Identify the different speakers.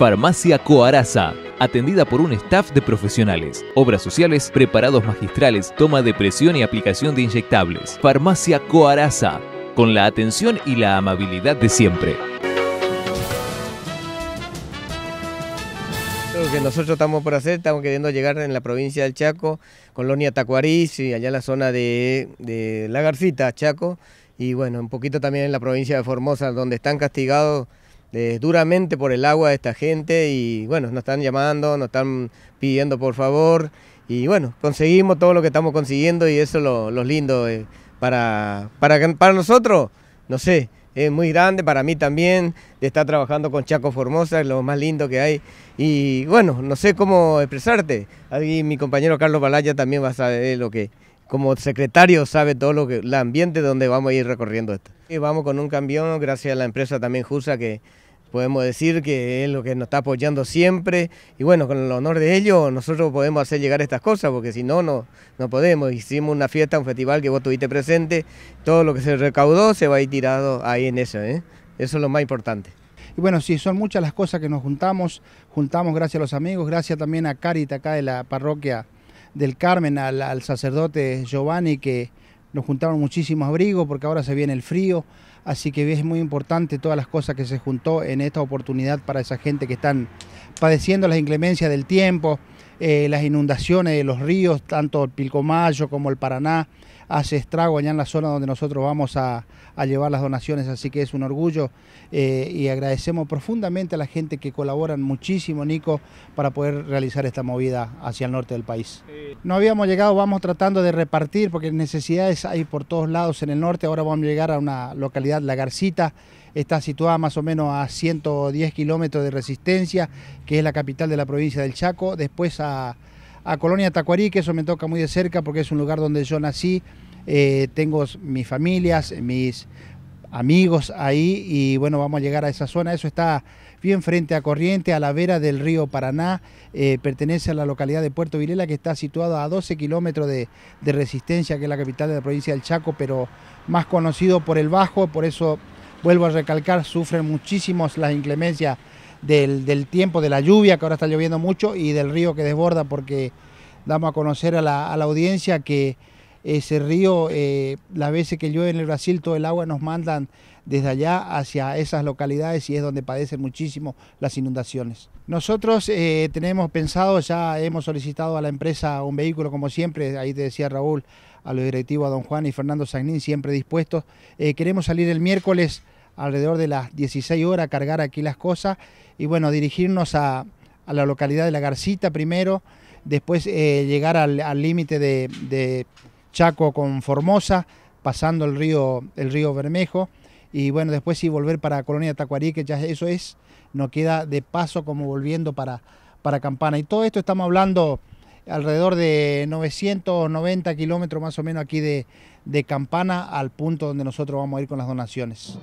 Speaker 1: Farmacia Coaraza. Atendida por un staff de profesionales, obras sociales, preparados magistrales, toma de presión y aplicación de inyectables. Farmacia Coaraza, con la atención y la amabilidad de siempre.
Speaker 2: Lo que nosotros estamos por hacer, estamos queriendo llegar en la provincia del Chaco, Colonia Tacuarís y allá la zona de, de La Garcita, Chaco, y bueno, un poquito también en la provincia de Formosa, donde están castigados eh, duramente por el agua de esta gente y bueno, nos están llamando, nos están pidiendo por favor y bueno, conseguimos todo lo que estamos consiguiendo y eso es lo, lindo eh, para, para, para nosotros, no sé, es muy grande para mí también, de estar trabajando con Chaco Formosa, es lo más lindo que hay. Y bueno, no sé cómo expresarte. mi compañero Carlos Balaya también va a saber lo que, como secretario sabe todo lo que el ambiente donde vamos a ir recorriendo esto. Y vamos con un camión gracias a la empresa también Jusa que podemos decir que es lo que nos está apoyando siempre y bueno, con el honor de ello nosotros podemos hacer llegar estas cosas porque si no, no, no podemos. Hicimos una fiesta, un festival que vos tuviste presente, todo lo que se recaudó se va a ir tirado ahí en eso, ¿eh? eso es lo más importante. Y bueno, sí, son
Speaker 1: muchas las cosas que nos juntamos, juntamos gracias a los amigos, gracias también a Carita acá de la parroquia del Carmen al, sacerdote Giovanni que nos juntaron muchísimos abrigos porque ahora se viene el frío, así que es muy importante todas las cosas que se juntó en esta oportunidad para esa gente que están padeciendo las inclemencias del tiempo, eh, las inundaciones de los ríos, tanto el Pilcomayo como el Paraná, hace estrago allá en la zona donde nosotros vamos a, llevar las donaciones, así que es un orgullo eh, y agradecemos profundamente a la gente que colaboran muchísimo, Nico, para poder realizar esta movida hacia el norte del país. No habíamos llegado, vamos tratando de repartir porque necesidades hay por todos lados en el norte, ahora vamos a llegar a una localidad, La Garcita, está situada más o menos a 110 kilómetros de Resistencia, que es la capital de la provincia del Chaco, después a, a Colonia Tacuarí, que eso me toca muy de cerca porque es un lugar donde yo nací, eh, tengo mis familias, mis amigos ahí y bueno, vamos a llegar a esa zona. Eso está bien frente a Corriente, a la vera del río Paraná. Eh, pertenece a la localidad de Puerto Vilela que está situada a 12 kilómetros de, Resistencia, que es la capital de la provincia del Chaco, pero más conocido por el Bajo, por eso vuelvo a recalcar, sufren muchísimos las inclemencias del, tiempo, de la lluvia, que ahora está lloviendo mucho, y del río que desborda porque damos a conocer a la audiencia que ese eh, río, eh, las veces que llueve en el Brasil, todo el agua nos mandan desde allá hacia esas localidades y es donde padecen muchísimo las inundaciones. Nosotros eh, tenemos pensado, ya hemos solicitado a la empresa un vehículo como siempre, ahí te decía Raúl, a los directivos, a don Juan y Fernando Sagnín, siempre dispuestos. queremos salir el miércoles alrededor de las 16 horas, a cargar aquí las cosas y bueno, dirigirnos a, la localidad de La Garcita primero, después llegar al límite de Chaco con Formosa, pasando el río, el río Bermejo, y bueno, después sí volver para Colonia Tacuarí, que ya eso es, nos queda de paso como volviendo para, para Campana. Y todo esto estamos hablando alrededor de 990 kilómetros más o menos aquí de Campana al punto donde nosotros vamos a ir con las donaciones.